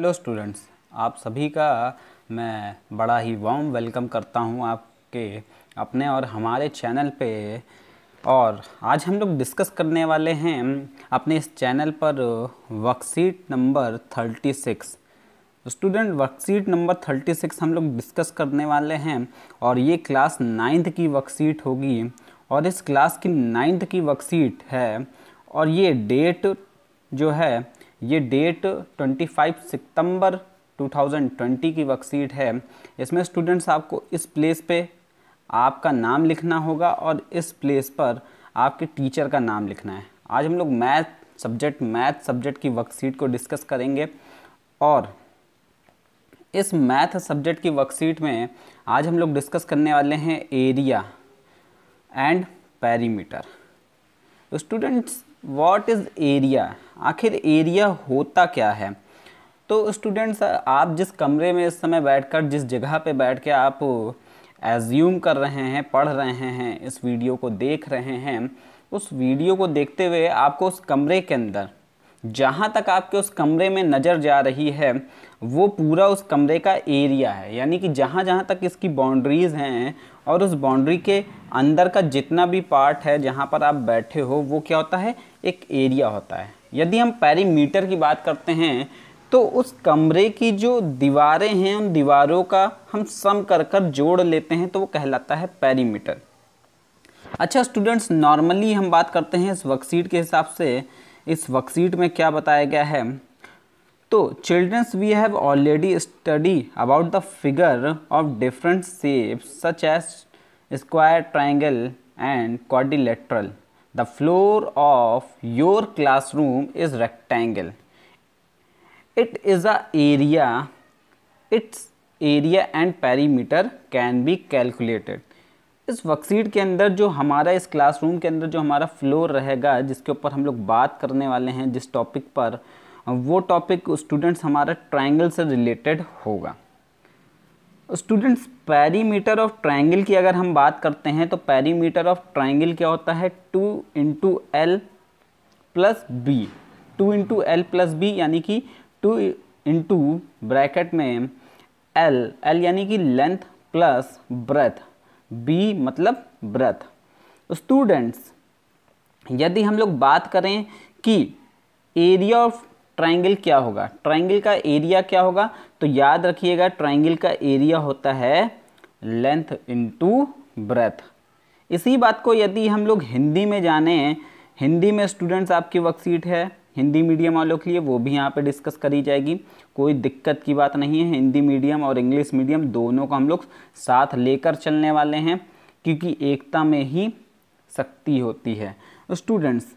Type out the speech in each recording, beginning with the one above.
hello students आप सभी का मैं बड़ा ही वार्म वेलकम करता हूं आपके अपने और हमारे चैनल पे और आज हम लोग डिस्कस करने वाले हैं अपने इस चैनल पर worksheet number thirty six student worksheet number thirty six हम लोग डिस्कस करने वाले हैं और ये क्लास नाइन्थ की वर्कशीट होगी और इस क्लास की नाइन्थ की वर्कशीट है और ये डेट जो है ये डेट 25 सितंबर 2020 की वर्कशीट है इसमें स्टूडेंट्स आपको इस प्लेस पे आपका नाम लिखना होगा और इस प्लेस पर आपके टीचर का नाम लिखना है आज हम लोग मैथ सब्जेक्ट मैथ सब्जेक्ट की वर्कशीट को डिस्कस करेंगे और इस मैथ सब्जेक्ट की वर्कशीट में आज हम लोग डिस्कस करने वाले हैं area and perimeter students what is area आखिर एरिया होता क्या है तो स्टूडेंट्स आप जिस कमरे में इस समय बैठकर जिस जगह पे बैठ के आप एज्यूम कर रहे हैं पढ़ रहे हैं इस वीडियो को देख रहे हैं उस वीडियो को देखते हुए आपको उस कमरे के अंदर जहाँ तक आपके उस कमरे में नज़र जा रही है वो पूरा उस कमरे का एरिया है यानी कि जहाँ जहाँ तक इसकी बाउंड्रीज़ हैं और उस बाउंड्री के अंदर का जितना भी पार्ट है जहाँ पर आप बैठे हो वो क्या होता है एक एरिया होता है यदि हम पैरीमीटर की बात करते हैं तो उस कमरे की जो दीवारें हैं उन दीवारों का हम सम कर कर जोड़ लेते हैं तो वो कहलाता है पैरीमीटर अच्छा स्टूडेंट्स नॉर्मली हम बात करते हैं इस वर्कशीट के हिसाब से इस वर्कशीट में क्या बताया गया है तो childrens we have already study about the figure of different shape such as square triangle and quadrilateral the floor of your classroom is rectangle it is a area its area and perimeter can be calculated इस worksheet के अंदर जो हमारा इस classroom के अंदर जो हमारा फ्लोर रहेगा जिसके ऊपर हम लोग बात करने वाले हैं जिस टॉपिक पर वो टॉपिक स्टूडेंट्स हमारा ट्राइंगल से रिलेटेड होगा स्टूडेंट्स पैरीमीटर ऑफ ट्राइंगल की अगर हम बात करते हैं तो पैरीमीटर ऑफ ट्राइंगल क्या होता है two into L plus B two into L plus B यानी कि टू इंटू ब्रैकेट में एल एल यानी कि लेंथ प्लस ब्रेथ बी मतलब ब्रेथ स्टूडेंट्स यदि हम लोग बात करें कि एरिया ऑफ ट्राइंगल क्या होगा ट्राइंगल का एरिया क्या होगा तो याद रखिएगा ट्राइंगल का एरिया होता है लेंथ टू ब्रेथ इसी बात को यदि हम लोग हिंदी में जाने हिंदी में स्टूडेंट्स आपकी वर्कशीट है हिंदी मीडियम वालों के लिए वो भी यहाँ पे डिस्कस करी जाएगी कोई दिक्कत की बात नहीं है हिंदी मीडियम और इंग्लिश मीडियम दोनों को हम लोग साथ लेकर चलने वाले हैं क्योंकि एकता में ही शक्ति होती है स्टूडेंट्स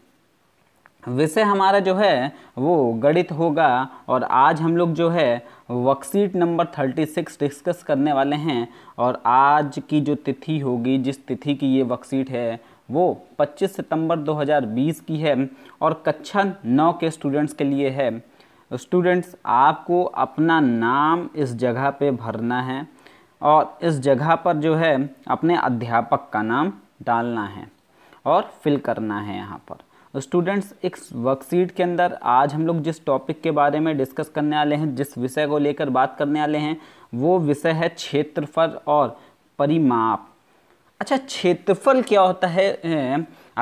विषय हमारा जो है वो गणित होगा और आज हम लोग जो है worksheet number thirty six discuss करने वाले हैं और आज की जो तिथि होगी जिस तिथि की ये वर्कशीट है वो 25 सितंबर 2020 की है और कक्षा नौ के स्टूडेंट्स के लिए है स्टूडेंट्स आपको अपना नाम इस जगह पे भरना है और इस जगह पर जो है अपने अध्यापक का नाम डालना है और फिल करना है यहाँ पर स्टूडेंट्स एक वर्कशीट के अंदर आज हम लोग जिस टॉपिक के बारे में डिस्कस करने वाले हैं जिस विषय को लेकर बात करने वाले हैं वो विषय है क्षेत्रफल और परिमाप अच्छा क्षेत्रफल क्या होता है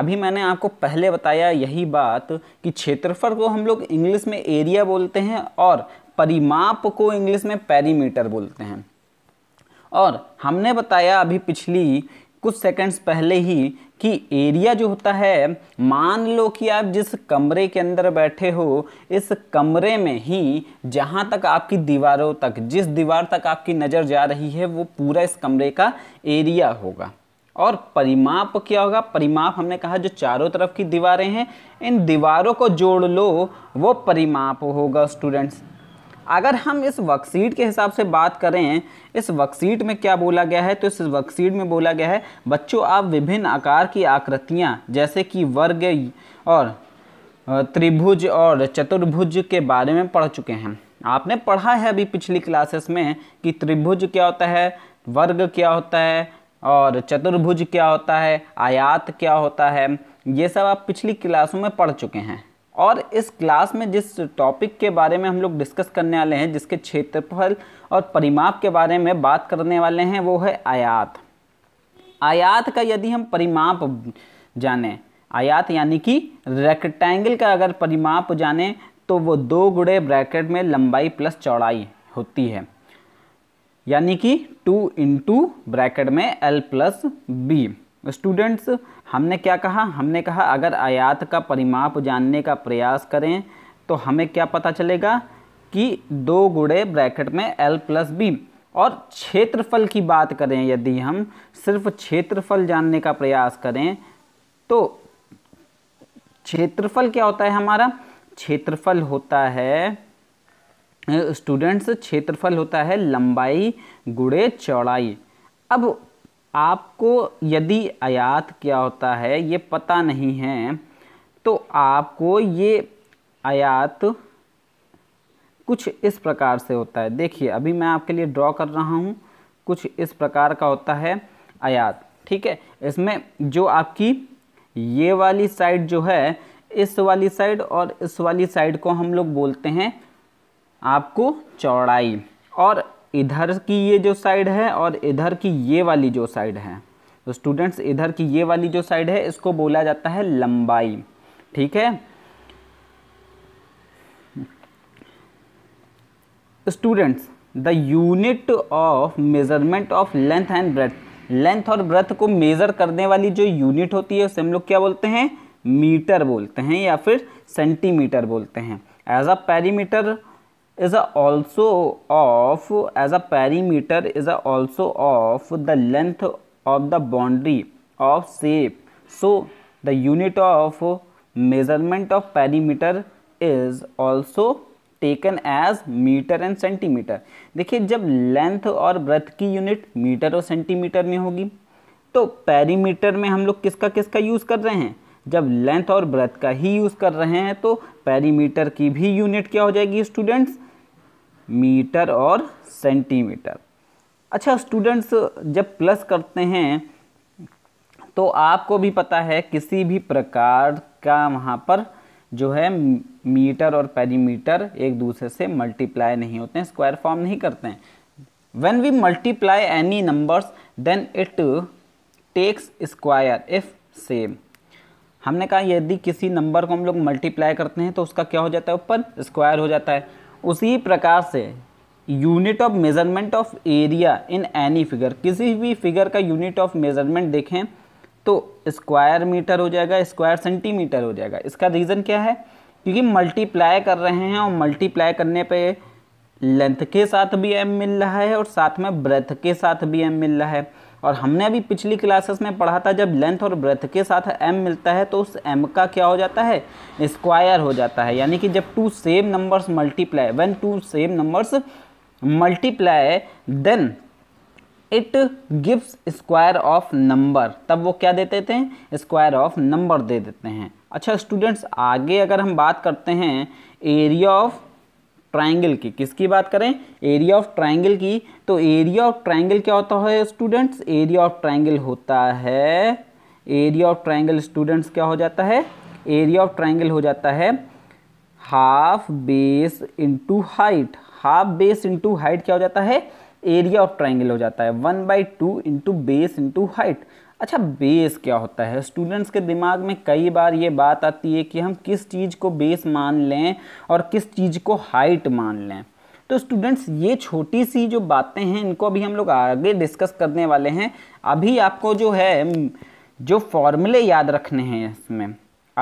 अभी मैंने आपको पहले बताया यही बात कि क्षेत्रफल को हम लोग इंग्लिश में एरिया बोलते हैं और परिमाप को इंग्लिश में पैरीमीटर बोलते हैं और हमने बताया अभी पिछली कुछ सेकंड्स पहले ही कि एरिया जो होता है मान लो कि आप जिस कमरे के अंदर बैठे हो इस कमरे में ही जहाँ तक आपकी दीवारों तक जिस दीवार तक आपकी नज़र जा रही है वो पूरा इस कमरे का एरिया होगा और परिमाप क्या होगा परिमाप हमने कहा जो चारों तरफ की दीवारें हैं इन दीवारों को जोड़ लो वो परिमाप होगा स्टूडेंट्स अगर हम इस वर्कशीट के हिसाब से बात करें इस वर्कशीट में क्या बोला गया है तो इस वर्कशीट में बोला गया है बच्चों आप विभिन्न आकार की आकृतियाँ जैसे कि वर्ग और त्रिभुज और चतुर्भुज के बारे में पढ़ चुके हैं आपने पढ़ा है अभी पिछली क्लासेस में कि त्रिभुज क्या होता है वर्ग क्या होता है और चतुर्भुज क्या होता है आयात क्या होता है ये सब आप पिछली क्लासों में पढ़ चुके हैं और इस क्लास में जिस टॉपिक के बारे में हम लोग डिस्कस करने वाले हैं जिसके क्षेत्रफल और परिमाप के बारे में बात करने वाले हैं वो है आयात आयात का यदि हम परिमाप जाने आयात यानी कि रेक्टेंगल का अगर परिमाप जाने तो वो दो गुड़े ब्रैकेट में लंबाई प्लस चौड़ाई होती है यानी कि टू इंटू ब्रैकेट में एल प्लस बी स्टूडेंट्स हमने क्या कहा हमने कहा अगर आयात का परिमाप जानने का प्रयास करें तो हमें क्या पता चलेगा कि दो गुड़े ब्रैकेट में एल प्लस बी और क्षेत्रफल की बात करें यदि हम सिर्फ क्षेत्रफल जानने का प्रयास करें तो क्षेत्रफल क्या होता है हमारा क्षेत्रफल होता है स्टूडेंट्स क्षेत्रफल होता है लंबाई गुड़े चौड़ाई अब आपको यदि आयात क्या होता है ये पता नहीं है तो आपको ये आयात कुछ इस प्रकार से होता है देखिए अभी मैं आपके लिए ड्रॉ कर रहा हूँ कुछ इस प्रकार का होता है आयात ठीक है इसमें जो आपकी ये वाली साइड जो है इस वाली साइड और इस वाली साइड को हम लोग बोलते हैं आपको चौड़ाई और इधर की ये जो साइड है और इधर की ये वाली जो साइड है तो स्टूडेंट्स इधर की ये वाली जो साइड है इसको बोला जाता है लंबाई ठीक है students the unit of measurement of length and breadth length और ब्रेथ को मेज़र करने वाली जो यूनिट होती है उसे हम लोग क्या बोलते हैं मीटर बोलते हैं या फिर सेंटीमीटर बोलते हैं as a perimeter is also of as a perimeter is also of the length of the boundary of shape so the unit of measurement of perimeter is also taken as metre and centimetre देखिए जब length और booth की unit metre और centimetre में होगी तो perimeter में हम लोग किसका किसका यूज़ कर रहे हैं जब लेंथ और ब्रेथ का ही यूज़ कर रहे हैं तो पैरीमीटर की भी यूनिट क्या हो जाएगी स्टूडेंट्स मीटर और सेंटीमीटर अच्छा स्टूडेंट्स जब प्लस करते हैं तो आपको भी पता है किसी भी प्रकार का वहाँ पर जो है मीटर और पेरीमीटर एक दूसरे से मल्टीप्लाई नहीं होते हैं स्क्वायर फॉर्म नहीं करते हैं when we multiply any numbers then it takes square if same हमने कहा यदि किसी नंबर को हम लोग मल्टीप्लाई करते हैं तो उसका क्या हो जाता है ऊपर स्क्वायर हो जाता है उसी प्रकार से unit of measurement of area in any figure किसी भी फिगर का यूनिट ऑफ मेजरमेंट देखें तो स्क्वायर मीटर हो जाएगा स्क्वायर सेंटीमीटर हो जाएगा इसका रीज़न क्या है क्योंकि मल्टीप्लाई कर रहे हैं और मल्टीप्लाई करने पे लेंथ के साथ भी एम मिल रहा है और साथ में ब्रेथ के साथ भी एम मिल रहा है और हमने अभी पिछली क्लासेस में पढ़ा था जब लेंथ और ब्रेथ के साथ एम मिलता है तो उस एम का क्या हो जाता है स्क्वायर हो जाता है यानी कि जब two same numbers multiply one two same numbers multiply then it gives square of number तब वो क्या देते थे स्क्वायर ऑफ नंबर दे देते हैं अच्छा स्टूडेंट्स आगे अगर हम बात करते हैं एरिया ऑफ ट्राइंगल की किसकी बात करें एरिया ऑफ ट्राइंगल की तो एरिया ऑफ ट्राइंगल क्या होता है स्टूडेंट्स एरिया ऑफ ट्राइंगल होता है एरिया ऑफ ट्राइंगल स्टूडेंट्स क्या हो जाता है एरिया ऑफ ट्राइंगल हो जाता है half base into height half base into height क्या हो जाता है एरिया ऑफ ट्राइंगल हो जाता है one by two into base into height अच्छा बेस क्या होता है स्टूडेंट्स के दिमाग में कई बार ये बात आती है कि हम किस चीज़ को बेस मान लें और किस चीज़ को हाइट मान लें तो स्टूडेंट्स ये छोटी सी जो बातें हैं इनको अभी हम लोग आगे डिस्कस करने वाले हैं अभी आपको जो है जो फॉर्मूले याद रखने हैं इसमें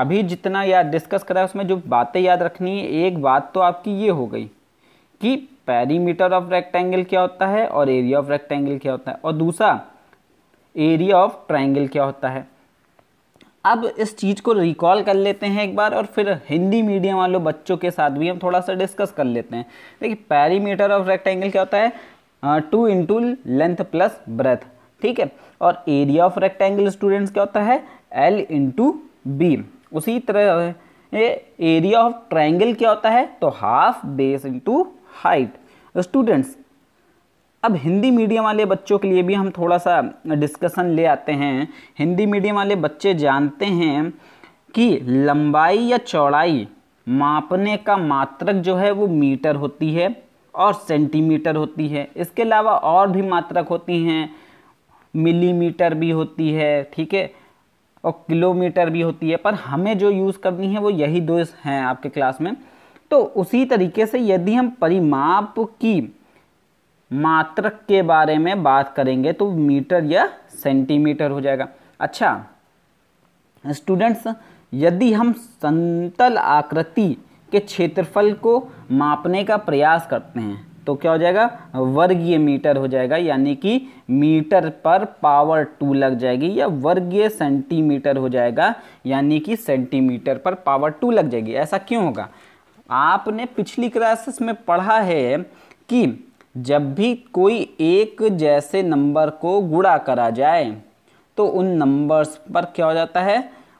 अभी जितना याद डिस्कस करा है उसमें जो बातें याद रखनी है एक बात तो आपकी ये हो गई कि पैरीमीटर ऑफ रेक्टेंगल क्या होता है और एरिया ऑफ रेक्टेंगल क्या होता है और दूसरा एरिया ऑफ ट्राइंगल क्या होता है अब इस चीज़ को रिकॉल कर लेते हैं एक बार और फिर हिंदी मीडियम वालों बच्चों के साथ भी हम थोड़ा सा डिस्कस कर लेते हैं देखिए पैरीमीटर ऑफ रेक्टेंगल क्या होता है two into length plus breadth ठीक है और एरिया ऑफ रेक्टेंगल स्टूडेंट्स क्या होता है एल इंटू बी उसी तरह ये एरिया ऑफ ट्राइंगल क्या होता है तो half base into height students अब हिंदी मीडियम वाले बच्चों के लिए भी हम थोड़ा सा डिस्कशन ले आते हैं हिंदी मीडियम वाले बच्चे जानते हैं कि लंबाई या चौड़ाई मापने का मात्रक जो है वो मीटर होती है और सेंटीमीटर होती है इसके अलावा और भी मात्रक होती हैं मिलीमीटर भी होती है ठीक है और किलोमीटर भी होती है पर हमें जो यूज़ करनी है वो यही दो हैं आपके क्लास में तो उसी तरीके से यदि हम परिमाप की मात्रक के बारे में बात करेंगे तो मीटर या सेंटीमीटर हो जाएगा अच्छा स्टूडेंट्स यदि हम संतल आकृति के क्षेत्रफल को मापने का प्रयास करते हैं तो क्या हो जाएगा वर्गीय मीटर हो जाएगा यानी कि मीटर पर पावर टू लग जाएगी या वर्गीय सेंटीमीटर हो जाएगा यानी कि सेंटीमीटर पर पावर टू लग जाएगी ऐसा क्यों होगा आपने पिछली क्लासेस में पढ़ा है कि जब भी कोई एक जैसे नंबर को गुड़ा करा जाए तो उन नंबर्स पर क्या हो जाता है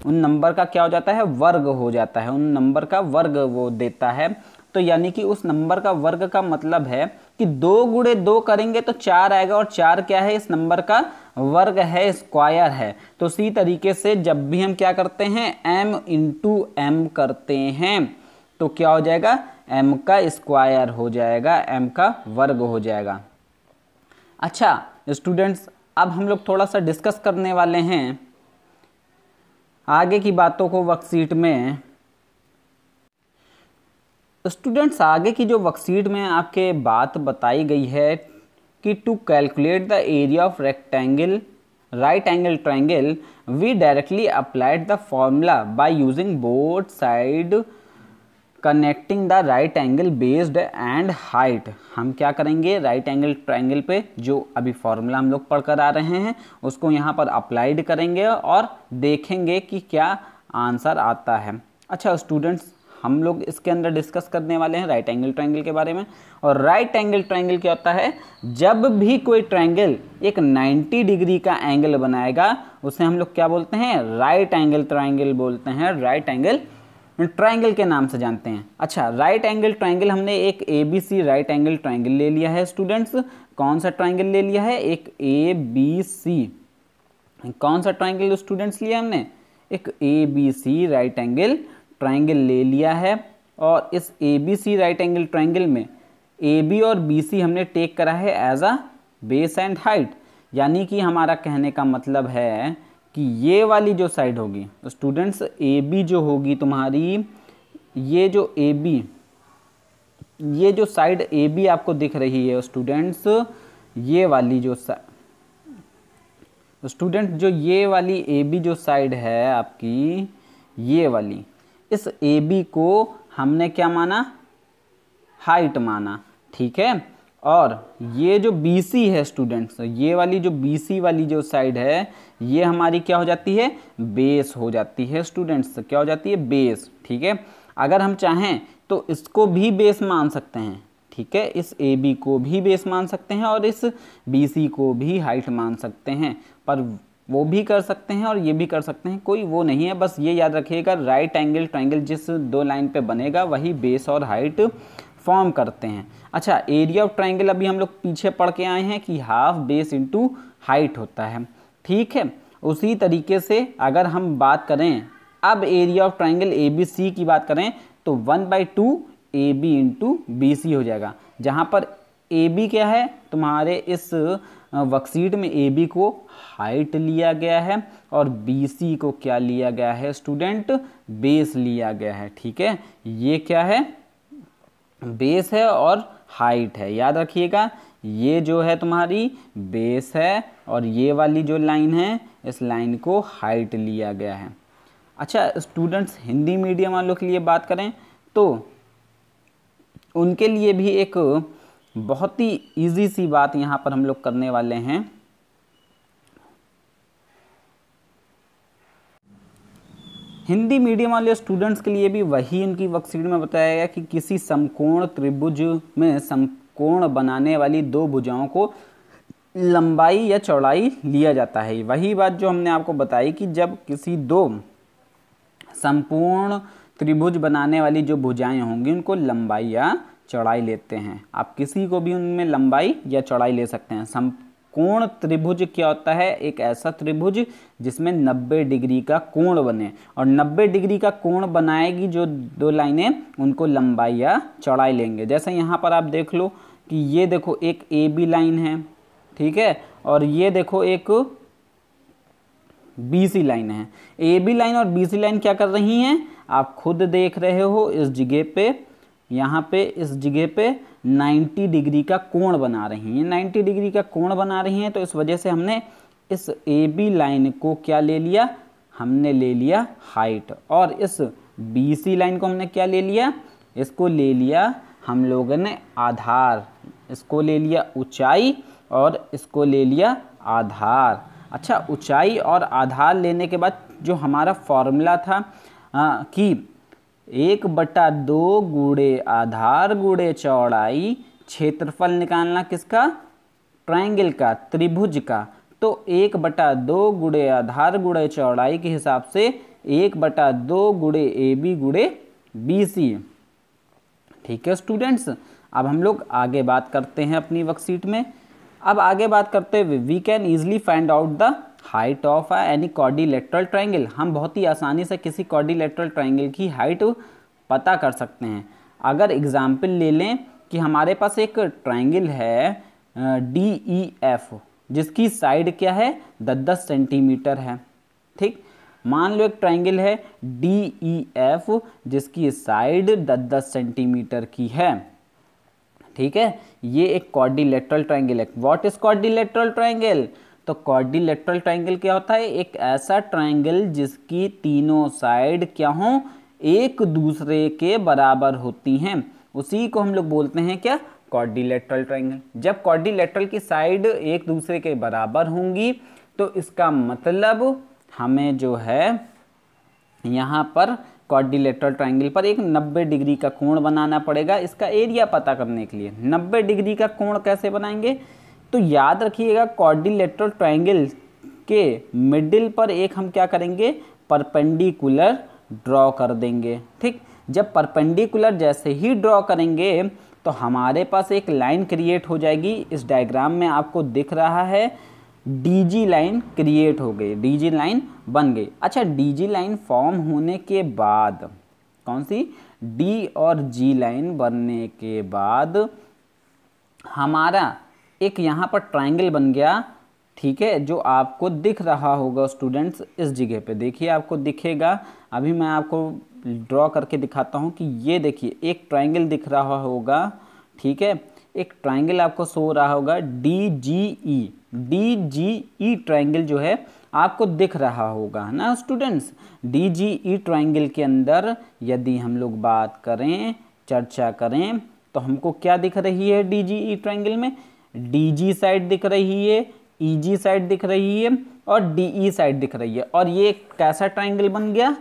उन नंबर का क्या हो जाता है वर्ग हो जाता है उन नंबर का वर्ग वो देता है तो यानी कि उस नंबर का वर्ग का मतलब है कि दो गुड़े दो करेंगे तो चार आएगा और चार क्या है इस नंबर का वर्ग है स्क्वायर है तो इसी तरीके से जब भी हम क्या करते हैं m इंटू एम करते हैं तो क्या हो जाएगा एम का स्क्वायर हो जाएगा एम का वर्ग हो जाएगा अच्छा स्टूडेंट्स अब हम लोग थोड़ा सा डिस्कस करने वाले हैं आगे की बातों को वर्कशीट में स्टूडेंट्स आगे की जो वर्कशीट में आपके बात बताई गई है कि to calculate the area of rectangle right angle triangle we directly applied the formula by using both side connecting the right angle based and height हम क्या करेंगे राइट एंगल ट्राइंगल पे जो अभी फॉर्मूला हम लोग पढ़ कर आ रहे हैं उसको यहाँ पर अप्लाइड करेंगे और देखेंगे कि क्या आंसर आता है अच्छा स्टूडेंट्स हम लोग इसके अंदर डिस्कस करने वाले हैं राइट एंगल ट्राइंगल के बारे में और राइट एंगल ट्राइंगल क्या होता है जब भी कोई ट्राइंगल एक 90 डिग्री का एंगल बनाएगा उसे हम लोग क्या बोलते हैं राइट एंगल ट्राइंगल बोलते हैं राइट एंगल ट्राइंगल के नाम से जानते हैं अच्छा राइट एंगल ट्राइंगल हमने एक A B C right angle triangle ले लिया है स्टूडेंट्स कौन सा ट्राइंगल ले लिया है एक ए बी सी कौन सा ट्राइंगल स्टूडेंट्स लिया हमने एक A B C right angle triangle ले लिया है और इस A B C right angle triangle में ए बी और बी सी हमने टेक करा है as a base and height यानी कि हमारा कहने का मतलब है कि ये वाली जो साइड होगी तो स्टूडेंट्स ए बी जो होगी तुम्हारी ये जो ए बी ये जो साइड ए बी आपको दिख रही है स्टूडेंट्स ये वाली जो स्टूडेंट तो जो ये वाली ए बी जो साइड है आपकी ये वाली इस ए बी को हमने क्या माना हाइट माना ठीक है और ये जो बी सी है स्टूडेंट्स ये वाली जो बी सी वाली जो साइड है ये हमारी क्या हो जाती है बेस हो जाती है स्टूडेंट्स क्या हो जाती है बेस ठीक है अगर हम चाहें तो इसको भी बेस मान सकते हैं ठीक है इस ए बी को भी बेस मान सकते हैं और इस बी सी को भी हाइट मान सकते हैं पर वो भी कर सकते हैं और ये भी कर सकते हैं कोई वो नहीं है बस ये याद रखिएगा राइट एंगल ट्रैंगल जिस दो लाइन पे बनेगा वही बेस और हाइट फॉर्म करते हैं अच्छा एरिया ऑफ ट्राइंगल अभी हम लोग पीछे पढ़ के आए हैं कि हाफ बेस इंटू हाइट होता है ठीक है उसी तरीके से अगर हम बात करें अब area of triangle A B C की बात करें तो one by two A B into B C हो जाएगा जहाँ पर ए बी क्या है तुम्हारे इस वर्कशीट में ए बी को हाइट लिया गया है और बी सी को क्या लिया गया है स्टूडेंट बेस लिया गया है ठीक है ये क्या है बेस है और हाइट है याद रखिएगा ये जो है तुम्हारी बेस है और ये वाली जो लाइन है इस लाइन को हाइट लिया गया है अच्छा स्टूडेंट्स हिंदी मीडियम वालों के लिए बात करें तो उनके लिए भी एक बहुत ही इजी सी बात यहाँ पर हम लोग करने वाले हैं हिंदी मीडियम वाले स्टूडेंट्स के लिए भी वही उनकी वर्कशीट में बताया गया कि किसी समकोण त्रिभुज में समकोण बनाने वाली दो भुजाओं को लंबाई या चौड़ाई लिया जाता है वही बात जो हमने आपको बताई कि जब किसी दो संपूर्ण त्रिभुज बनाने वाली जो भुजाएं होंगी उनको लंबाई या चौड़ाई लेते हैं आप किसी को भी उनमें लंबाई या चौड़ाई ले सकते हैं सम कोण त्रिभुज क्या होता है एक ऐसा त्रिभुज जिसमें 90 डिग्री का कोण बने और 90 डिग्री का कोण बनाएगी जो दो लाइनें उनको लंबाई या चौड़ाई लेंगे जैसे यहाँ पर आप देख लो कि ये देखो एक ए बी लाइन है ठीक है और ये देखो एक बी सी लाइन है ए बी लाइन और बी सी लाइन क्या कर रही हैं आप खुद देख रहे हो इस जगह पे यहाँ पे इस जगह पे 90 डिग्री का कोण बना रही हैं 90 डिग्री का कोण बना रही हैं तो इस वजह से हमने इस ए बी लाइन को क्या ले लिया हमने ले लिया हाइट और इस बी सी लाइन को हमने क्या ले लिया इसको ले लिया हम लोगों ने आधार इसको ले लिया ऊंचाई और इसको ले लिया आधार अच्छा ऊंचाई और आधार लेने के बाद जो हमारा फॉर्मूला था आ, कि एक बटा दो गुड़े आधार गुड़े चौड़ाई क्षेत्रफल निकालना किसका ट्रायंगल का त्रिभुज का तो एक बटा दो गुड़े आधार गुड़े चौड़ाई के हिसाब से एक बटा दो गुड़े ए बी गुड़े बी सी ठीक है स्टूडेंट्स अब हम लोग आगे बात करते हैं अपनी वर्कशीट में अब आगे बात करते हुए we can easily find out the height of any quadrilateral triangle हम बहुत ही आसानी से किसी कॉर्डिलेट्रल ट्राइंगल की हाइट पता कर सकते हैं अगर एग्ज़ाम्पल ले लें कि हमारे पास एक ट्राइंगल है डी ई एफ जिसकी साइड क्या है दस दस सेंटीमीटर है ठीक मान लो एक ट्राइंगल है डी ई एफ जिसकी साइड दस दस सेंटीमीटर की है ठीक है ये एक कॉर्डिलेट्रल ट्राइंगल है व्हाट इज कॉर्डिलेट्रल ट्राइंगल तो क्वाड्रिलेटरल ट्राइंगल क्या होता है एक ऐसा ट्राइंगल जिसकी तीनों साइड क्या हों एक दूसरे के बराबर होती हैं उसी को हम लोग बोलते हैं क्या क्वाड्रिलेटरल ट्राइंगल जब क्वाड्रिलेटरल की साइड एक दूसरे के बराबर होंगी तो इसका मतलब हमें जो है यहाँ पर कॉर्डिलेट्रल ट्राइंगल पर एक 90 डिग्री का कोण बनाना पड़ेगा इसका एरिया पता करने के लिए 90 डिग्री का कोण कैसे बनाएंगे तो याद रखिएगा कॉर्डिलेटर ट्राइंगल के मिडिल पर एक हम क्या करेंगे परपेंडिकुलर ड्रॉ कर देंगे ठीक जब परपेंडिकुलर जैसे ही ड्रॉ करेंगे तो हमारे पास एक लाइन क्रिएट हो जाएगी इस डायग्राम में आपको दिख रहा है डीजी लाइन क्रिएट हो गई डीजी लाइन बन गई अच्छा डीजी लाइन फॉर्म होने के बाद कौन सी डी और जी लाइन बनने के बाद हमारा एक यहाँ पर ट्राइंगल बन गया ठीक है जो आपको दिख रहा होगा स्टूडेंट्स इस जगह पे देखिए आपको दिखेगा अभी मैं आपको ड्रॉ करके दिखाता हूँ कि ये देखिए एक ट्राइंगल दिख रहा होगा ठीक है एक ट्राइंगल आपको सो रहा होगा D G E D G E triangle जो है आपको दिख रहा होगा है ना students D G E triangle के अंदर यदि हम लोग बात करें चर्चा करें तो हमको क्या दिख रही है डी जी ई ट्राइंगल में डीजी साइड दिख रही है ईजी e साइड दिख रही है और डीई साइड e दिख रही है और ये कैसा ट्राइंगल बन गया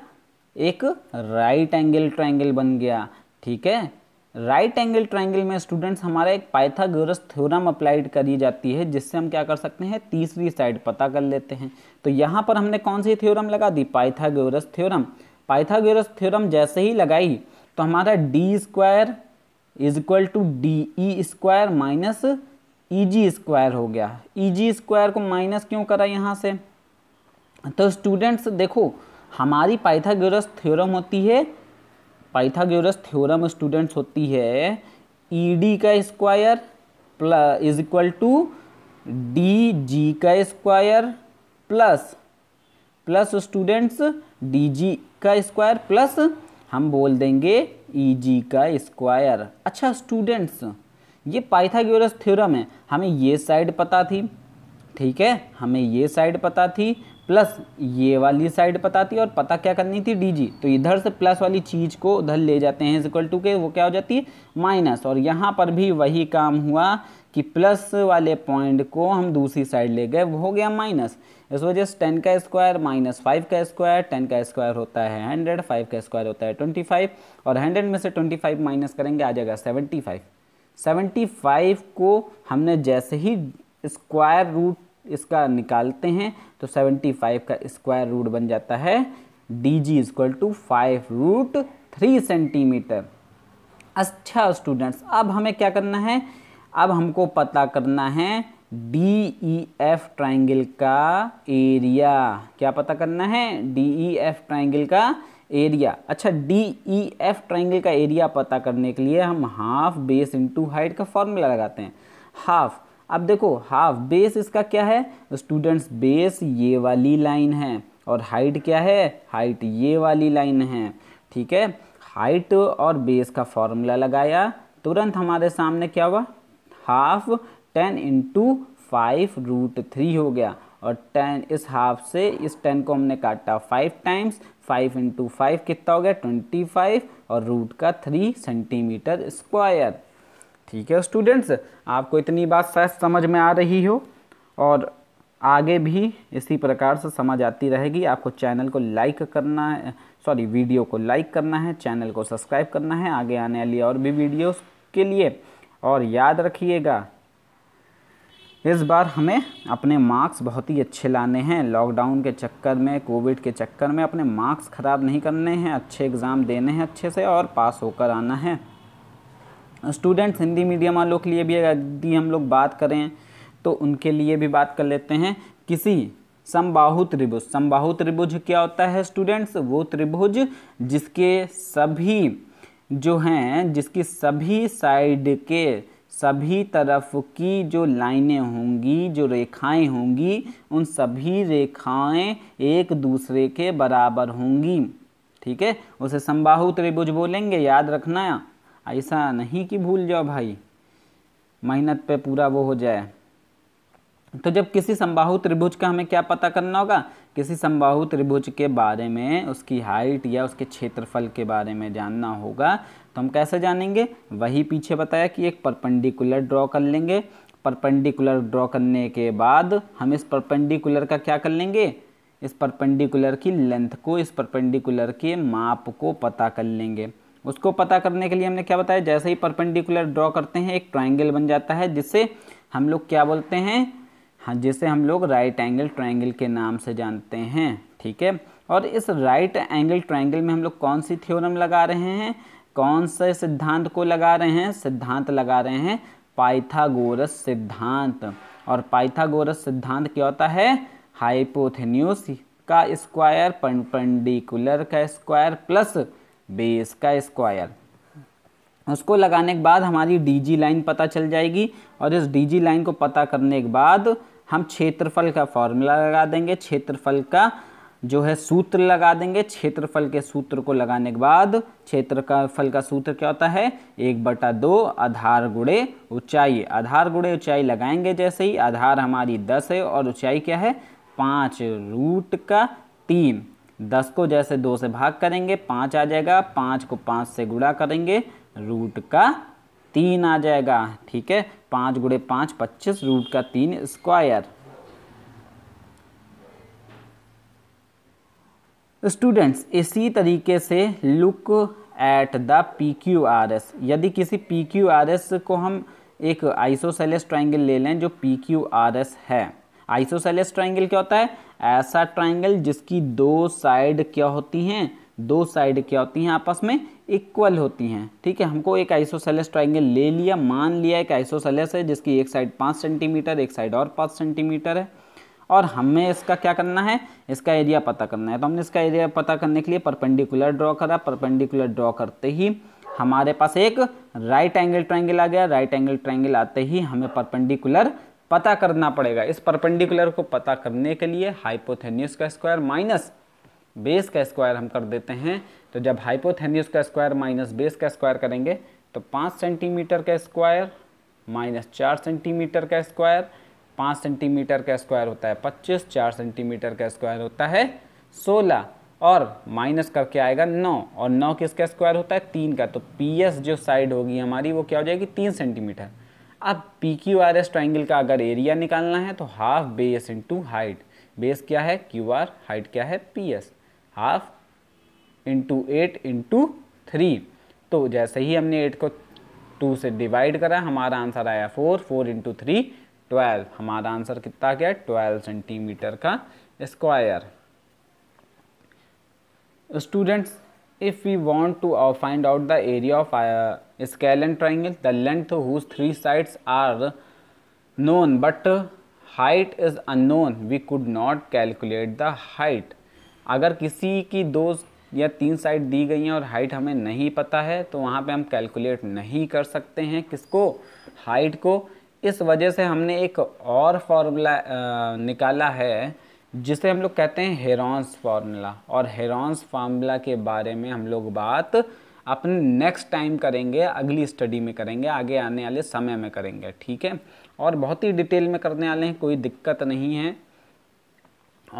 एक राइट एंगल ट्राइंगल बन गया ठीक है राइट एंगल ट्राइंगल में स्टूडेंट्स हमारा एक पाइथागोरस थ्योरम अप्लाइड करी जाती है जिससे हम क्या कर सकते हैं तीसरी साइड पता कर लेते हैं तो यहाँ पर हमने कौन सी थ्योरम लगा दी पाइथागोरस थ्योरम पाइथागोरस थ्योरम जैसे ही लगाई तो हमारा D square is equal to D E square minus E G square हो गया ई जी स्क्वायर को माइनस क्यों करा यहाँ से तो स्टूडेंट्स देखो हमारी पाइथागोरस थ्योरम होती है पाइथागोरस थ्योरम स्टूडेंट्स होती है ई e डी का square plus is equal to D G का square plus plus students D G का स्क्वायर प्लस हम बोल देंगे ई e जी का स्क्वायर अच्छा स्टूडेंट्स ये पाइथागोरस थ्योरम है हमें ये साइड पता थी ठीक है हमें ये साइड पता थी प्लस ये वाली साइड पता थी और पता क्या करनी थी डी जी तो इधर से प्लस वाली चीज़ को उधर ले जाते हैं इक्वल टू के वो क्या हो जाती है माइनस और यहाँ पर भी वही काम हुआ कि प्लस वाले पॉइंट को हम दूसरी साइड ले गए वो हो गया माइनस इस वजह से टेन का स्क्वायर माइनस फाइव का स्क्वायर टेन का स्क्वायर होता है हंड्रेड फाइव का स्क्वायर होता है ट्वेंटी फाइव और हंड्रेड में से ट्वेंटी फाइव माइनस करेंगे आ जाएगा सेवेंटी फाइव 75 को हमने जैसे ही स्क्वायर रूट इसका निकालते हैं तो 75 का स्क्वायर रूट बन जाता है D G is equal to five root three centimetre अच्छा स्टूडेंट्स अब हमें क्या करना है अब हमको पता करना है D E e F triangle का एरिया क्या पता करना है D E e F triangle का एरिया अच्छा डी ई एफ ट्राइंगल का एरिया पता करने के लिए हम हाफ बेस इंटू हाइट का फॉर्मूला लगाते हैं हाफ अब देखो हाफ बेस इसका क्या है स्टूडेंट्स बेस ये वाली लाइन है और हाइट क्या है हाइट ये वाली लाइन है ठीक है हाइट और बेस का फॉर्मूला लगाया तुरंत हमारे सामने क्या हुआ half ten into five root three हो गया और टेन इस हाफ से इस टेन को हमने काटा five times five into five कितना हो गया ट्वेंटी फाइव और रूट का थ्री सेंटीमीटर स्क्वायर ठीक है स्टूडेंट्स आपको इतनी बात शायद समझ में आ रही हो और आगे भी इसी प्रकार से समझ आती रहेगी आपको चैनल को लाइक करना है सॉरी वीडियो को लाइक करना है चैनल को सब्सक्राइब करना है आगे आने वाली और भी वीडियोस के लिए और याद रखिएगा इस बार हमें अपने मार्क्स बहुत ही अच्छे लाने हैं लॉकडाउन के चक्कर में कोविड के चक्कर में अपने मार्क्स ख़राब नहीं करने हैं अच्छे एग्ज़ाम देने हैं अच्छे से और पास होकर आना है स्टूडेंट्स हिंदी मीडियम वालों के लिए भी यदि हम लोग बात करें तो उनके लिए भी बात कर लेते हैं किसी समबाहु त्रिभुज समबाहु त्रिभुज क्या होता है स्टूडेंट्स वो त्रिभुज जिसके सभी जो हैं जिसकी सभी साइड के सभी तरफ की जो लाइनें होंगी जो रेखाएं होंगी उन सभी रेखाएं एक दूसरे के बराबर होंगी ठीक है उसे समबाहु त्रिभुज बोलेंगे याद रखना या ऐसा नहीं कि भूल जाओ भाई मेहनत पे पूरा वो हो जाए तो जब किसी समबाहु त्रिभुज का हमें क्या पता करना होगा किसी समबाहु त्रिभुज के बारे में उसकी हाइट या उसके क्षेत्रफल के बारे में जानना होगा तो हम कैसे जानेंगे वही पीछे बताया कि एक परपेंडिकुलर ड्रॉ कर लेंगे परपेंडिकुलर ड्रॉ करने के बाद हम इस परपेंडिकुलर का क्या कर लेंगे इस परपेंडिकुलर की लेंथ को इस परपेंडिकुलर के माप को पता कर लेंगे उसको पता करने के लिए हमने क्या बताया जैसे ही परपेंडिकुलर ड्रॉ करते हैं एक ट्राइंगल बन जाता है जिससे हम लोग क्या बोलते हैं हाँ जिसे हम लोग राइट एंगल ट्राइंगल के नाम से जानते हैं ठीक है और इस राइट एंगल ट्राइंगल में हम लोग कौन सी थ्योरम लगा रहे हैं कौन से सिद्धांत को लगा रहे हैं सिद्धांत लगा रहे हैं पाइथागोरस सिद्धांत और पाइथागोरस सिद्धांत क्या होता है हाइपोथेन्यूस का स्क्वायर परपेंडिकुलर का स्क्वायर प्लस बेस का स्क्वायर उसको लगाने के बाद हमारी डीजी लाइन पता चल जाएगी और इस डीजी लाइन को पता करने के बाद हम क्षेत्रफल का फॉर्मूला लगा देंगे क्षेत्रफल का जो है सूत्र लगा देंगे क्षेत्रफल के सूत्र को लगाने के बाद क्षेत्र का फल का सूत्र क्या होता है एक बटा दो आधार गुड़े ऊंचाई आधार गुड़े ऊंचाई लगाएंगे जैसे ही आधार हमारी दस है और ऊंचाई क्या है पाँच रूट का तीन दस को जैसे दो से भाग करेंगे पाँच आ जाएगा पाँच को पाँच से गुड़ा करेंगे रूट का तीन आ जाएगा ठीक है पाँच गुड़े पाँच पच्चीस रूट का तीन स्क्वायर स्टूडेंट्स इसी तरीके से look at the P Q R S यदि किसी पी क्यू आर एस को हम एक आइसोसेलेस ट्राइंगल ले लें जो पी क्यू आर एस है आइसोसेलेस ट्राइंगल क्या होता है ऐसा ट्राइंगल जिसकी दो साइड क्या होती हैं दो साइड क्या होती हैं आपस में इक्वल होती हैं ठीक है हमको एक आइसोसेलेस ट्राइंगल ले लिया मान लिया एक आइसोसेलेस है जिसकी एक साइड पाँच सेंटीमीटर एक साइड और पाँच सेंटीमीटर है और हमें इसका क्या करना है इसका एरिया पता करना है तो हमने इसका एरिया पता करने के लिए परपेंडिकुलर ड्रॉ करा परपेंडिकुलर ड्रॉ करते ही हमारे पास एक राइट एंगल ट्राइंगल आ गया राइट एंगल ट्राइंगल आते ही हमें परपेंडिकुलर पता करना पड़ेगा इस परपेंडिकुलर को पता करने के लिए हाइपोथेनियस का स्क्वायर माइनस बेस का स्क्वायर हम कर देते हैं तो जब हाइपोथेनियस का स्क्वायर माइनस बेस का स्क्वायर करेंगे तो पाँच सेंटीमीटर का स्क्वायर माइनस चार सेंटीमीटर का स्क्वायर पाँच सेंटीमीटर का स्क्वायर होता है पच्चीस चार सेंटीमीटर का स्क्वायर होता है सोलह और माइनस करके आएगा नौ और नौ किसका स्क्वायर होता है तीन का तो पी एस जो साइड होगी हमारी वो क्या हो जाएगी तीन सेंटीमीटर अब P Q R S triangle का अगर एरिया निकालना है तो half base into height base क्या है क्यू आर हाइट क्या है P S half into eight into three तो जैसे ही हमने एट को टू से डिवाइड करा हमारा आंसर आया four four into three twelve हमारा आंसर कितना गया ट्वेल्व सेंटीमीटर का square students if we want to uh, find out the area of uh, scalene triangle the length whose three sides are known but uh, height is unknown we could not calculate the height अगर किसी की दो या तीन side दी गई हैं और height हमें नहीं पता है तो वहाँ पे हम कैलकुलेट नहीं कर सकते हैं किसको हाइट को इस वजह से हमने एक और फार्मूला निकाला है जिसे हम लोग कहते हैं हेरॉन्स फार्मूला और हेरॉन्स फार्मूला के बारे में हम लोग बात अपने नेक्स्ट टाइम करेंगे अगली स्टडी में करेंगे आगे आने वाले समय में करेंगे ठीक है और बहुत ही डिटेल में करने वाले हैं कोई दिक्कत नहीं है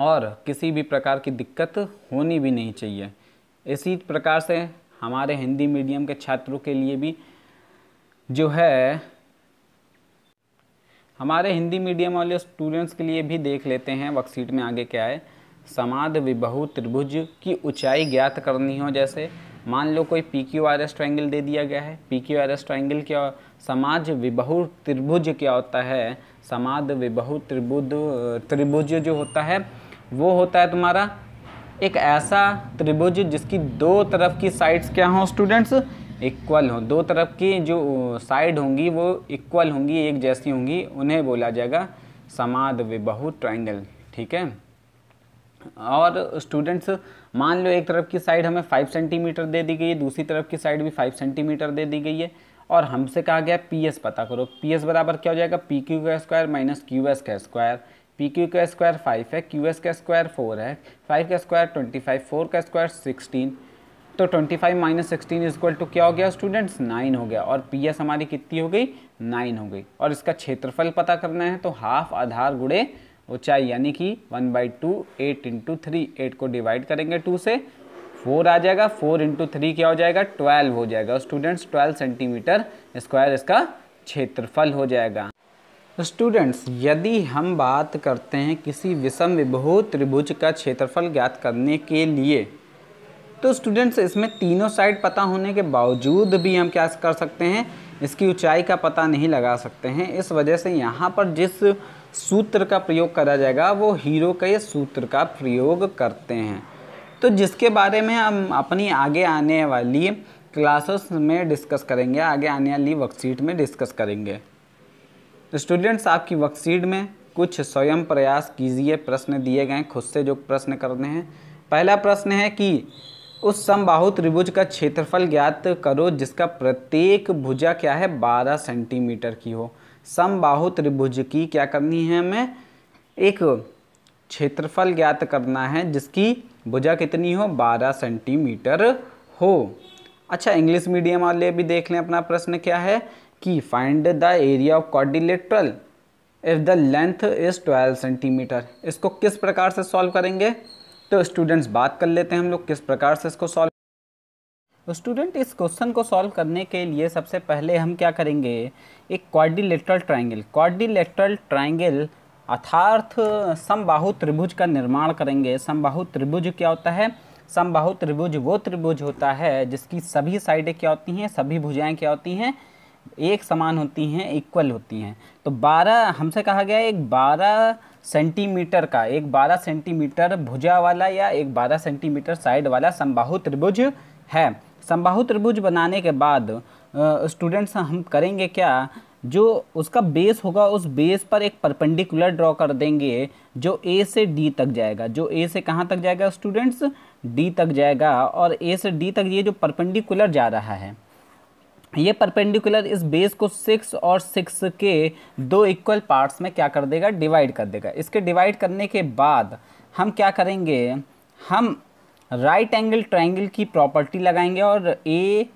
और किसी भी प्रकार की दिक्कत होनी भी नहीं चाहिए इसी प्रकार से हमारे हिंदी मीडियम के छात्रों के लिए भी जो है हमारे हिंदी मीडियम वाले स्टूडेंट्स के लिए भी देख लेते हैं वर्कशीट में आगे क्या है समाध विबहु त्रिभुज की ऊंचाई ज्ञात करनी हो जैसे मान लो कोई P Q R S triangle दे दिया गया है P Q R S triangle क्या समाज विबहु त्रिभुज क्या होता है समाध विबहु त्रिभुज त्रिभुज जो होता है वो होता है तुम्हारा एक ऐसा त्रिभुज जिसकी दो तरफ की साइड्स क्या हों स्टूडेंट्स इक्वल हों दो तरफ की जो साइड होंगी वो इक्वल होंगी एक जैसी होंगी उन्हें बोला जाएगा समाद विबहु ट्राइंगल ठीक है और स्टूडेंट्स मान लो एक तरफ की साइड हमें फाइव सेंटीमीटर दे दी गई है दूसरी तरफ की साइड भी फाइव सेंटीमीटर दे दी गई है और हमसे कहा गया पी एस पता करो पी एस बराबर क्या हो जाएगा पी क्यू का स्क्वायर माइनस क्यू एस का स्क्वायर पी क्यू का स्क्वायर फाइव है क्यू एस का स्क्वायर फोर है फाइव का स्क्वायर ट्वेंटी फाइव फोर का स्क्वायर सिक्सटीन तो 25 five minus sixteen is equal to क्या हो गया स्टूडेंट्स नाइन हो गया और पी एस हमारी कितनी हो गई नाइन हो गई और इसका क्षेत्रफल पता करना है तो हाफ आधार गुड़े ऊंचाई यानी कि one by two eight into three eight को डिवाइड करेंगे टू से फोर आ जाएगा फोर इंटू थ्री क्या हो जाएगा ट्वेल्व हो जाएगा स्टूडेंट्स ट्वेल्व सेंटीमीटर स्क्वायर इसका क्षेत्रफल हो जाएगा स्टूडेंट्स तो यदि हम बात करते हैं किसी विषम विभू त्रिभुज का क्षेत्रफल ज्ञात करने के लिए तो स्टूडेंट्स इसमें तीनों साइड पता होने के बावजूद भी हम क्या कर सकते हैं इसकी ऊंचाई का पता नहीं लगा सकते हैं इस वजह से यहाँ पर जिस सूत्र का प्रयोग करा जाएगा वो हीरो के सूत्र का प्रयोग करते हैं तो जिसके बारे में हम अपनी आगे आने वाली क्लासेस में डिस्कस करेंगे आगे आने वाली वर्कशीट में डिस्कस करेंगे स्टूडेंट्स तो आपकी वर्कशीट में कुछ स्वयं प्रयास कीजिए प्रश्न दिए गए खुद से जो प्रश्न करने हैं पहला प्रश्न है कि उस समबाहु त्रिभुज का क्षेत्रफल ज्ञात करो जिसका प्रत्येक भुजा क्या है 12 सेंटीमीटर की हो समबाहु त्रिभुज की क्या करनी है हमें एक क्षेत्रफल ज्ञात करना है जिसकी भुजा कितनी हो 12 सेंटीमीटर हो अच्छा इंग्लिश मीडियम वाले भी देख लें अपना प्रश्न क्या है कि find the area of quadrilateral if the length is 12 centimetre इसको किस प्रकार से सॉल्व करेंगे तो स्टूडेंट्स बात कर लेते हैं हम लोग किस प्रकार से इसको सॉल्व स्टूडेंट तो इस क्वेश्चन को सॉल्व करने के लिए सबसे पहले हम क्या करेंगे एक क्वाड्रिलेटरल ट्राइंगल क्वाड्रिलेटरल ट्राइंगल अर्थार्थ समबाहु त्रिभुज का निर्माण करेंगे समबाहु त्रिभुज क्या होता है समबाहु त्रिभुज वो त्रिभुज होता है जिसकी सभी साइडें क्या होती हैं सभी भुजाएं क्या होती हैं एक समान होती हैं इक्वल होती हैं तो बारह हमसे कहा गया एक बारह सेंटीमीटर का एक 12 सेंटीमीटर भुजा वाला या एक 12 सेंटीमीटर साइड वाला संबाहु त्रिभुज है संबाहु त्रिभुज बनाने के बाद स्टूडेंट्स हम करेंगे क्या जो उसका बेस होगा उस बेस पर एक परपेंडिकुलर ड्रॉ कर देंगे जो ए से डी तक जाएगा जो ए से कहाँ तक जाएगा स्टूडेंट्स डी तक जाएगा और ए से डी तक ये जो परपेंडिकुलर जा रहा है ये परपेंडिकुलर इस बेस को सिक्स और सिक्स के दो इक्वल पार्ट्स में क्या कर देगा डिवाइड कर देगा इसके डिवाइड करने के बाद हम क्या करेंगे हम राइट एंगल ट्राइंगल की प्रॉपर्टी लगाएंगे और ए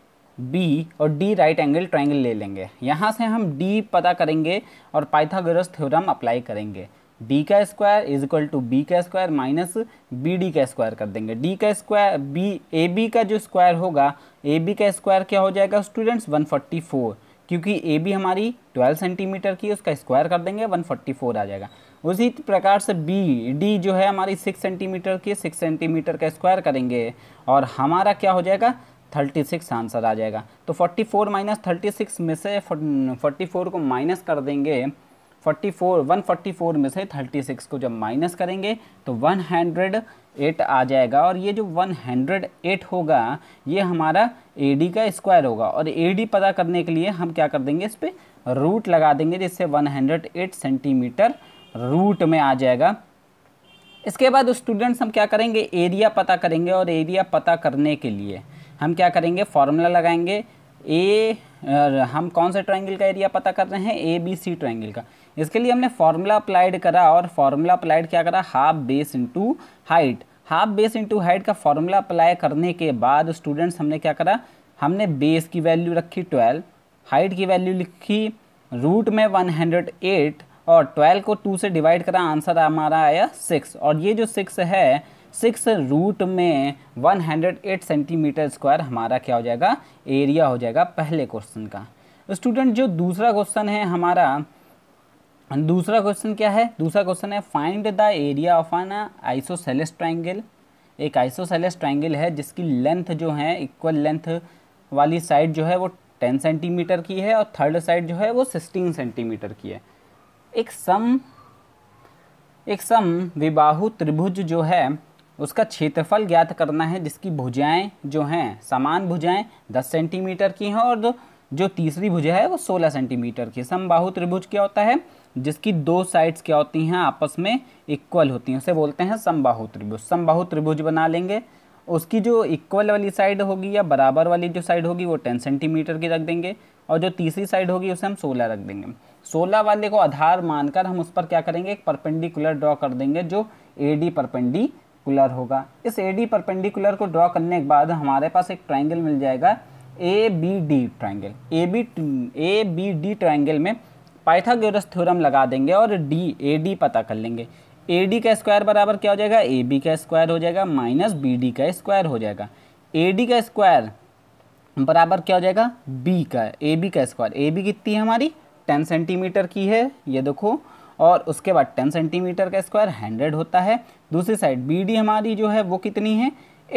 बी और डी राइट एंगल ट्राइंगल ले लेंगे यहाँ से हम डी पता करेंगे और पाइथागोरस थ्योरम अप्लाई करेंगे बी का square is equal to B का स्क्वायर माइनस बी डी का स्क्वायर कर देंगे डी का स्क्वायर बी ए बी का जो स्क्वायर होगा ए बी का स्क्वायर क्या हो जाएगा स्टूडेंट्स 144 क्योंकि ए बी हमारी 12 सेंटीमीटर की उसका स्क्वायर कर देंगे 144 आ जाएगा उसी प्रकार से बी डी जो है हमारी 6 सेंटीमीटर की 6 सेंटीमीटर का स्क्वायर करेंगे और हमारा क्या हो जाएगा 36 आंसर आ जाएगा तो 44 फोर माइनस थर्टी में से 44 को माइनस कर देंगे 44 144 में से 36 को जब माइनस करेंगे तो 108 आ जाएगा और ये जो 108 होगा ये हमारा ए का स्क्वायर होगा और ए पता करने के लिए हम क्या कर देंगे इस पर रूट लगा देंगे जिससे 108 सेंटीमीटर रूट में आ जाएगा इसके बाद स्टूडेंट्स हम क्या करेंगे एरिया पता करेंगे और एरिया पता करने के लिए हम क्या करेंगे फार्मूला लगाएंगे ए हम कौन से ट्राइंगल का एरिया पता कर रहे हैं ए बी सी ट्राइंगल का इसके लिए हमने फार्मूला अप्लाइड करा और फार्मूला अप्लाइड क्या करा half base into height half base into height का फार्मूला अप्लाई करने के बाद स्टूडेंट्स हमने क्या करा हमने बेस की वैल्यू रखी ट्वेल्व हाइट की वैल्यू लिखी रूट में वन हंड्रेड एट और ट्वेल्व को टू से डिवाइड करा आंसर हमारा आया सिक्स और ये जो सिक्स है सिक्स रूट में 108 सेंटीमीटर स्क्वायर हमारा क्या हो जाएगा एरिया हो जाएगा पहले क्वेश्चन का स्टूडेंट जो दूसरा क्वेश्चन है हमारा दूसरा क्वेश्चन क्या है दूसरा क्वेश्चन है find the area of an isosceles triangle एक आइसोसेलेस ट्राइंगल है जिसकी लेंथ जो है इक्वल लेंथ वाली साइड जो है वो टेन सेंटीमीटर की है और थर्ड साइड जो है वो सिक्सटीन सेंटीमीटर की है एक सम एक सम विबाहु त्रिभुज जो है उसका क्षेत्रफल ज्ञात करना है जिसकी भुजाएं जो हैं समान भुजाएं 10 सेंटीमीटर की हैं और जो जो तीसरी भुजा है वो 16 सेंटीमीटर की समबाहु त्रिभुज क्या होता है जिसकी दो साइड्स क्या होती हैं आपस में इक्वल होती हैं उसे बोलते हैं समबाहु त्रिभुज समबाहु त्रिभुज बना लेंगे उसकी जो इक्वल वाली साइड होगी या बराबर वाली जो साइड होगी वो टेन सेंटीमीटर की रख देंगे और जो तीसरी साइड होगी उसे हम सोलह रख देंगे सोलह वाले को आधार मानकर हम उस पर क्या करेंगे एक परपेंडिकुलर ड्रॉ कर देंगे जो ए डी परपेंडी परपेंडिकुलर होगा इस ए डी परपेंडिकुलर को ड्रॉ करने के बाद हमारे पास एक ट्राइंगल मिल जाएगा A B D triangle A B A B D triangle में पाइथागोरस थ्योरम लगा देंगे और डी ए डी पता कर लेंगे ए डी का स्क्वायर बराबर क्या हो जाएगा ए बी का स्क्वायर हो जाएगा माइनस बी डी का स्क्वायर हो जाएगा ए डी का स्क्वायर बराबर क्या हो जाएगा बी का ए बी का स्क्वायर ए बी कितनी है हमारी टेन सेंटीमीटर की है ये देखो और उसके बाद टेन सेंटीमीटर का स्क्वायर हंड्रेड होता है दूसरी साइड बी डी हमारी जो है वो कितनी है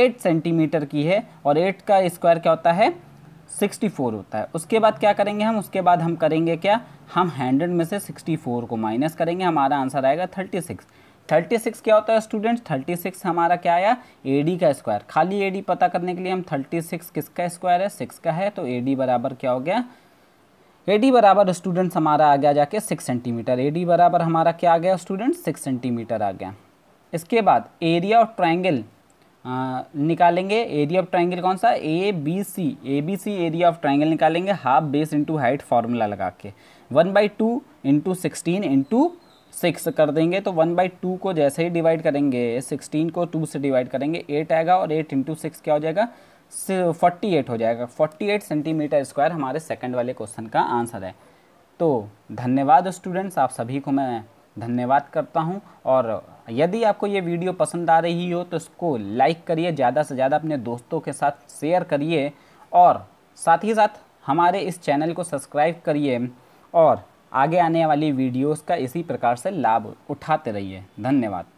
एट सेंटीमीटर की है और एट का स्क्वायर क्या होता है सिक्सटी फोर होता है उसके बाद क्या करेंगे हम उसके बाद हम करेंगे क्या हम हंड्रेड में से सिक्सटी फोर को माइनस करेंगे हमारा आंसर आएगा थर्टी सिक्स थर्टी सिक्स क्या होता है स्टूडेंट थर्टी सिक्स हमारा क्या आया ए डी का स्क्वायर खाली ए डी पता करने के लिए हम थर्टी सिक्स किसका स्क्वायर है सिक्स का है तो ए डी बराबर क्या हो गया ए डी बराबर स्टूडेंट्स हमारा आ गया जाके सिक्स सेंटीमीटर ए डी बराबर हमारा क्या आ गया स्टूडेंट सिक्स सेंटीमीटर आ गया इसके बाद एरिया ऑफ ट्राइंगल निकालेंगे एरिया ऑफ ट्राइंगल कौन सा A B C A B C area of triangle निकालेंगे half base into height formula लगा के one by two into sixteen into six कर देंगे तो वन बाई टू को जैसे ही डिवाइड करेंगे सिक्सटीन को टू से डिवाइड करेंगे एट आएगा और एट इंटू सिक्स क्या हो जाएगा फोर्टी एट हो जाएगा फोर्टी एट सेंटीमीटर स्क्वायर हमारे सेकंड वाले क्वेश्चन का आंसर है तो धन्यवाद स्टूडेंट्स आप सभी को मैं धन्यवाद करता हूँ और यदि आपको ये वीडियो पसंद आ रही हो तो इसको लाइक करिए ज़्यादा से ज़्यादा अपने दोस्तों के साथ शेयर करिए और साथ ही साथ हमारे इस चैनल को सब्सक्राइब करिए और आगे आने वाली वीडियोस का इसी प्रकार से लाभ उठाते रहिए धन्यवाद